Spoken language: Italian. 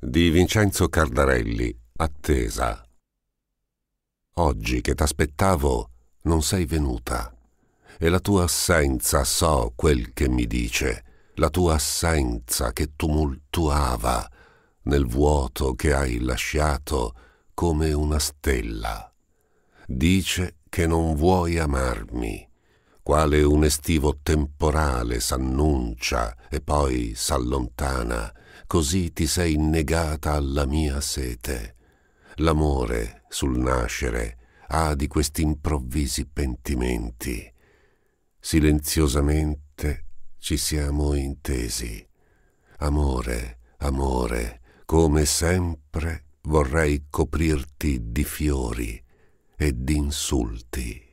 di Vincenzo Cardarelli, attesa. Oggi che t'aspettavo non sei venuta e la tua assenza so quel che mi dice, la tua assenza che tumultuava nel vuoto che hai lasciato come una stella. Dice che non vuoi amarmi quale un estivo temporale s'annuncia e poi s'allontana, così ti sei negata alla mia sete. L'amore, sul nascere, ha di questi improvvisi pentimenti. Silenziosamente ci siamo intesi. Amore, amore, come sempre vorrei coprirti di fiori e di insulti.